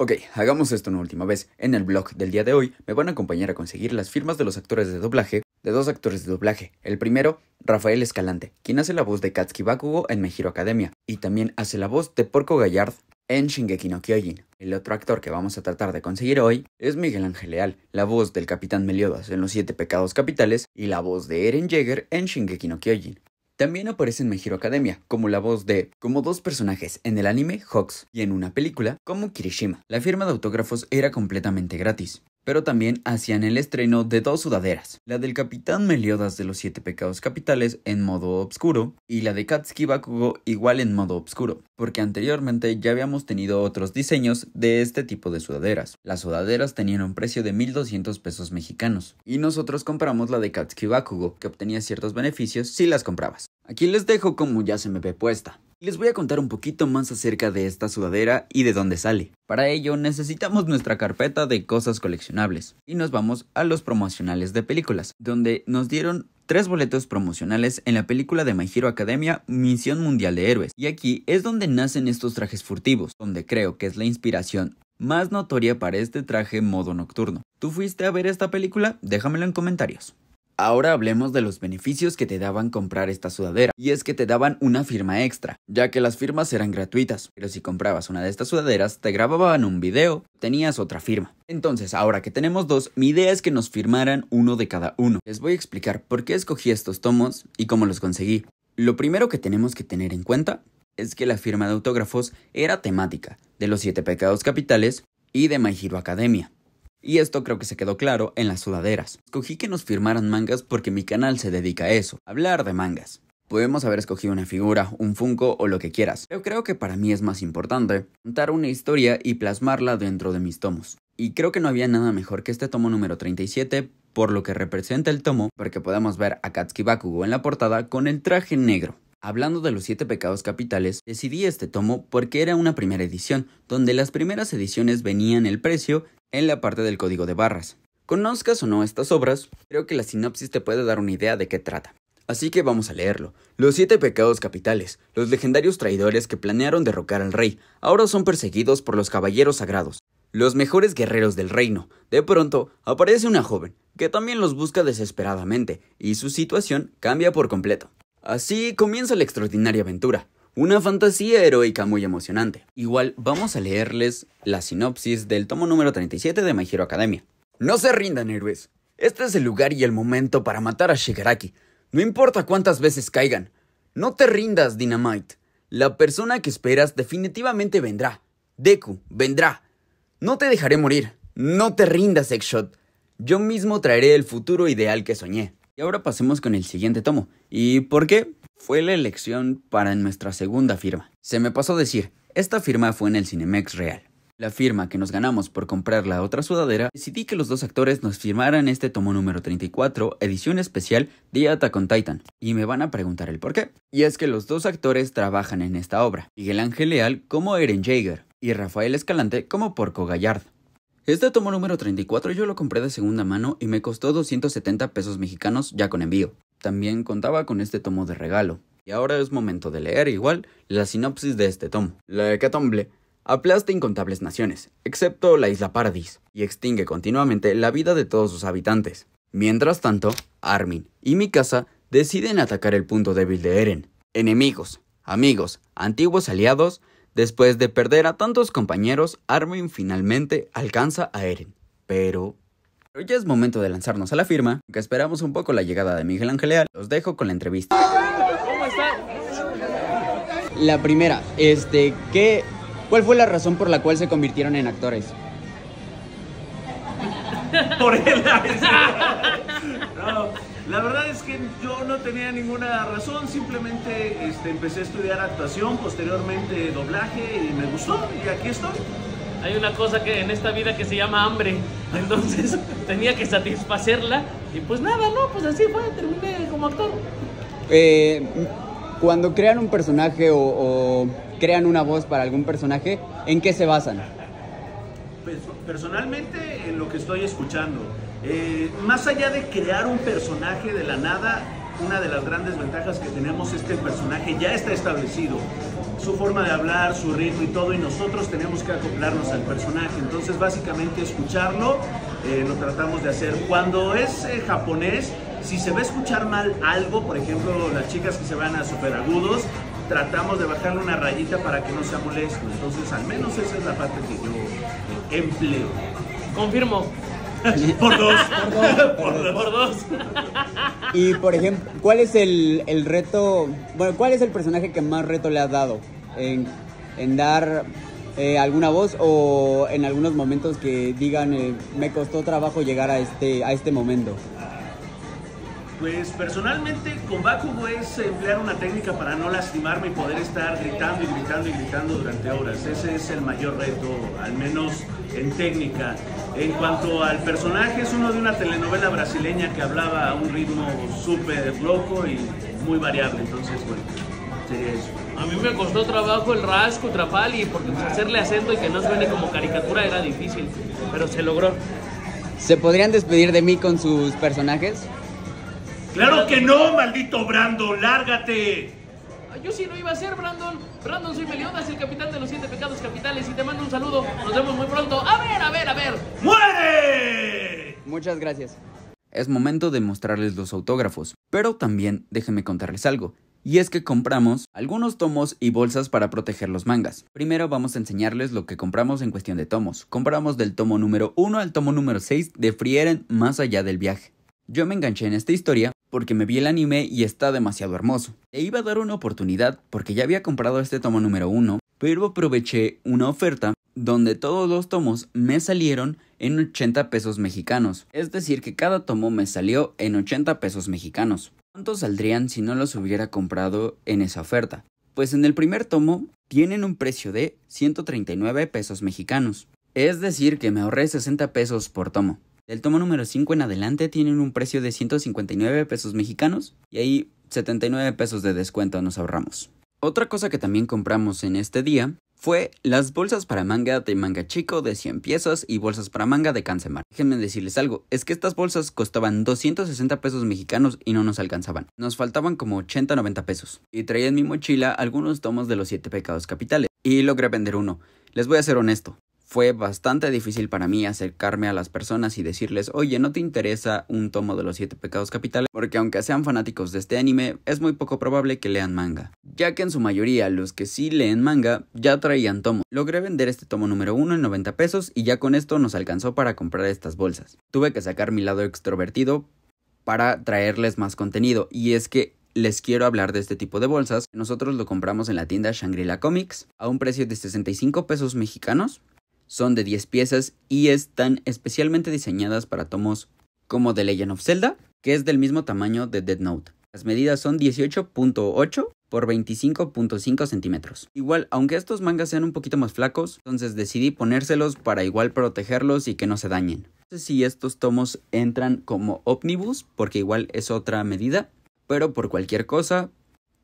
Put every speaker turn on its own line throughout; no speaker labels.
Ok, hagamos esto una última vez. En el blog del día de hoy me van a acompañar a conseguir las firmas de los actores de doblaje, de dos actores de doblaje. El primero, Rafael Escalante, quien hace la voz de Katsuki Bakugo en Mejiro Academia, y también hace la voz de Porco Gallard en Shingeki no Kyojin. El otro actor que vamos a tratar de conseguir hoy es Miguel Ángel Leal, la voz del Capitán Meliodas en Los Siete Pecados Capitales y la voz de Eren Jaeger en Shingeki no Kyojin. También aparece en My Academia, como la voz de, como dos personajes en el anime Hawks y en una película como Kirishima. La firma de autógrafos era completamente gratis pero también hacían el estreno de dos sudaderas, la del Capitán Meliodas de los Siete Pecados Capitales en modo obscuro y la de Katsuki Bakugo igual en modo obscuro, porque anteriormente ya habíamos tenido otros diseños de este tipo de sudaderas. Las sudaderas tenían un precio de 1200 pesos mexicanos y nosotros compramos la de Katsuki Bakugo, que obtenía ciertos beneficios si las comprabas. Aquí les dejo como ya se me ve puesta. Les voy a contar un poquito más acerca de esta sudadera y de dónde sale. Para ello necesitamos nuestra carpeta de cosas coleccionables y nos vamos a los promocionales de películas, donde nos dieron tres boletos promocionales en la película de My Hero Academia Misión Mundial de Héroes. Y aquí es donde nacen estos trajes furtivos, donde creo que es la inspiración más notoria para este traje modo nocturno. ¿Tú fuiste a ver esta película? Déjamelo en comentarios. Ahora hablemos de los beneficios que te daban comprar esta sudadera, y es que te daban una firma extra, ya que las firmas eran gratuitas, pero si comprabas una de estas sudaderas te grababan un video, tenías otra firma. Entonces, ahora que tenemos dos, mi idea es que nos firmaran uno de cada uno. Les voy a explicar por qué escogí estos tomos y cómo los conseguí. Lo primero que tenemos que tener en cuenta es que la firma de autógrafos era temática, de los siete pecados capitales y de My Hero Academia. Y esto creo que se quedó claro en las sudaderas. Escogí que nos firmaran mangas porque mi canal se dedica a eso, hablar de mangas. Podemos haber escogido una figura, un Funko o lo que quieras, pero creo que para mí es más importante contar una historia y plasmarla dentro de mis tomos. Y creo que no había nada mejor que este tomo número 37 por lo que representa el tomo, porque podemos ver a Katsuki Bakugo en la portada con el traje negro. Hablando de los siete pecados capitales, decidí este tomo porque era una primera edición, donde las primeras ediciones venían el precio en la parte del código de barras. Conozcas o no estas obras, creo que la sinopsis te puede dar una idea de qué trata. Así que vamos a leerlo. Los siete pecados capitales, los legendarios traidores que planearon derrocar al rey, ahora son perseguidos por los caballeros sagrados, los mejores guerreros del reino. De pronto, aparece una joven, que también los busca desesperadamente, y su situación cambia por completo. Así comienza la extraordinaria aventura. Una fantasía heroica muy emocionante. Igual vamos a leerles la sinopsis del tomo número 37 de My Hero Academia. No se rindan, héroes. Este es el lugar y el momento para matar a Shigaraki. No importa cuántas veces caigan. No te rindas, Dynamite. La persona que esperas definitivamente vendrá. Deku, vendrá. No te dejaré morir. No te rindas, Ex-Shot. Yo mismo traeré el futuro ideal que soñé. Y ahora pasemos con el siguiente tomo. ¿Y por qué? fue la elección para nuestra segunda firma. Se me pasó decir, esta firma fue en el Cinemex Real. La firma que nos ganamos por comprar la otra sudadera, decidí que los dos actores nos firmaran este tomo número 34, edición especial de Attack on Titan, y me van a preguntar el por qué. Y es que los dos actores trabajan en esta obra, Miguel Ángel Leal como Eren Jaeger y Rafael Escalante como Porco Gallard. Este tomo número 34 yo lo compré de segunda mano y me costó 270 pesos mexicanos ya con envío también contaba con este tomo de regalo. Y ahora es momento de leer igual la sinopsis de este tomo. La hecatombe aplasta incontables naciones, excepto la isla Paradis, y extingue continuamente la vida de todos sus habitantes. Mientras tanto, Armin y Mikasa deciden atacar el punto débil de Eren. Enemigos, amigos, antiguos aliados, después de perder a tantos compañeros, Armin finalmente alcanza a Eren. Pero pero ya es momento de lanzarnos a la firma, que esperamos un poco la llegada de Miguel Ángel Leal. Los dejo con la entrevista. ¿Cómo están? La primera, este, ¿qué, ¿cuál fue la razón por la cual se convirtieron en actores? por él.
la verdad es que yo no tenía ninguna razón, simplemente este, empecé a estudiar actuación, posteriormente doblaje y me gustó y aquí estoy hay una cosa que en esta vida que se llama hambre. Entonces tenía que satisfacerla y pues nada, no, pues así fue, terminé como actor.
Eh, cuando crean un personaje o, crean una voz para algún personaje, ¿en qué se basan?
Pues, personalmente en lo que estoy escuchando. Eh, más allá de crear un personaje de la nada, una de las grandes ventajas que tenemos es que el personaje ya está establecido su forma de hablar, su ritmo y todo, y nosotros tenemos que acoplarnos al personaje. Entonces, básicamente, escucharlo eh, lo tratamos de hacer. Cuando es eh, japonés, si se va a escuchar mal algo, por ejemplo, las chicas que se van a superagudos, tratamos de bajarle una rayita para que no sea molesto. Entonces, al menos esa es la parte que yo eh, empleo. Confirmo,
por dos. por
dos. Por
Y por ejemplo, ¿cuál es el, reto? Bueno, ¿cuál es el personaje que más reto le has dado? En, dar eh, alguna voz o en algunos momentos que digan eh, me costó trabajo llegar a este, a este momento.
Pues personalmente con Bakugo es emplear una técnica para no lastimarme y poder estar gritando y gritando y gritando durante horas. Ese es el mayor reto, al menos en técnica. En cuanto al personaje, es uno de una telenovela brasileña que hablaba a un ritmo súper loco y muy variable, entonces bueno, A mí me costó trabajo el rasco, trapali, porque pues, hacerle acento y que no suene como caricatura era difícil, pero se logró.
¿Se podrían despedir de mí con sus personajes? ¡Claro que no,
maldito Brandon! ¡Lárgate! Yo sí lo iba a hacer, Brandon. Brandon, soy Meliodas, el capitán de los siete pecados capitales, y te mando un saludo. Nos vemos muy
pronto. ¡A ver! Muchas gracias. Es momento de mostrarles los autógrafos, pero también déjenme contarles algo. Y es que compramos algunos tomos y bolsas para proteger los mangas. Primero vamos a enseñarles lo que compramos en cuestión de tomos. Compramos del tomo número 1 al tomo número 6 de Frieren Más allá del viaje. Yo me enganché en esta historia porque me vi el anime y está demasiado hermoso. Le iba a dar una oportunidad porque ya había comprado este tomo número 1 pero aproveché una oferta donde todos los tomos me salieron en 80 pesos mexicanos. Es decir, que cada tomo me salió en 80 pesos mexicanos. ¿Cuántos saldrían si no los hubiera comprado en esa oferta? Pues en el primer tomo tienen un precio de 139 pesos mexicanos. Es decir, que me ahorré 60 pesos por tomo. El tomo número 5 en adelante tienen un precio de 159 pesos mexicanos y ahí 79 pesos de descuento nos ahorramos. Otra cosa que también compramos en este día fue las bolsas para manga de manga chico de 100 piezas y bolsas para manga de Cansemar. Déjenme decirles algo, es que estas bolsas costaban 260 pesos mexicanos y no nos alcanzaban. Nos faltaban como 80 90 pesos. Y traía en mi mochila algunos tomos de los 7 pecados capitales y logré vender uno. Les voy a ser honesto, fue bastante difícil para mí acercarme a las personas y decirles, oye, ¿no te interesa un tomo de los siete pecados capitales? Porque aunque sean fanáticos de este anime, es muy poco probable que lean manga. Ya que en su mayoría los que sí leen manga ya traían tomo. Logré vender este tomo número uno en 90 pesos y ya con esto nos alcanzó para comprar estas bolsas. Tuve que sacar mi lado extrovertido para traerles más contenido y es que les quiero hablar de este tipo de bolsas. Nosotros lo compramos en la tienda Shangri-La Comics a un precio de 65 pesos mexicanos son de 10 piezas y están especialmente diseñadas para tomos como The Legend of Zelda, que es del mismo tamaño de Dead Note. Las medidas son 18.8 por 25.5 centímetros. Igual, aunque estos mangas sean un poquito más flacos, entonces decidí ponérselos para igual protegerlos y que no se dañen. No sé si estos tomos entran como omnibus, porque igual es otra medida, pero por cualquier cosa,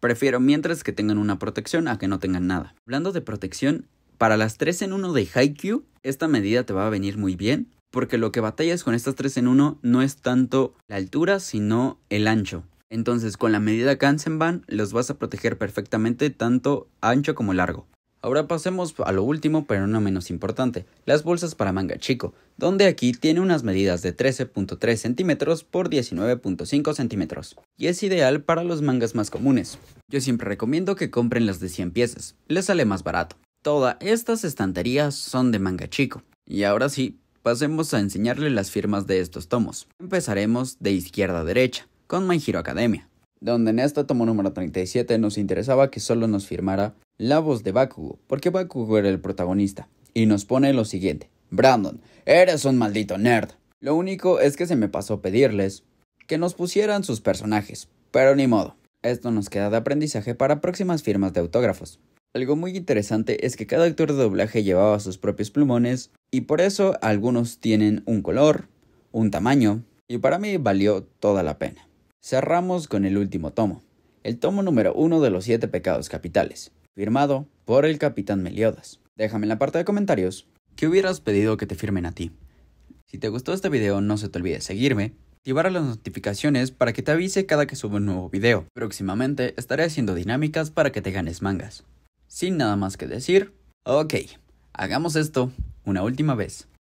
prefiero mientras que tengan una protección a que no tengan nada. Hablando de protección, para las 3 en 1 de Haikyuu, esta medida te va a venir muy bien, porque lo que batallas con estas 3 en 1 no es tanto la altura, sino el ancho. Entonces, con la medida Kansenban, los vas a proteger perfectamente tanto ancho como largo. Ahora pasemos a lo último, pero no menos importante, las bolsas para manga chico, donde aquí tiene unas medidas de 13.3 centímetros por 19.5 centímetros, y es ideal para los mangas más comunes. Yo siempre recomiendo que compren las de 100 piezas, les sale más barato. Todas estas estanterías son de manga chico. Y ahora sí, pasemos a enseñarle las firmas de estos tomos. Empezaremos de izquierda a derecha, con My Hero Academia, donde en este tomo número 37 nos interesaba que solo nos firmara la voz de Bakugo, porque Bakugo era el protagonista, y nos pone lo siguiente. Brandon, eres un maldito nerd. Lo único es que se me pasó pedirles que nos pusieran sus personajes, pero ni modo. Esto nos queda de aprendizaje para próximas firmas de autógrafos. Algo muy interesante es que cada actor de doblaje llevaba sus propios plumones y por eso algunos tienen un color, un tamaño, y para mí valió toda la pena. Cerramos con el último tomo, el tomo número uno de los siete pecados capitales, firmado por el capitán Meliodas. Déjame en la parte de comentarios qué hubieras pedido que te firmen a ti. Si te gustó este video no se te olvide seguirme, activar las notificaciones para que te avise cada que suba un nuevo video. Próximamente estaré haciendo dinámicas para que te ganes mangas sin nada más que decir, ok, hagamos esto una última vez.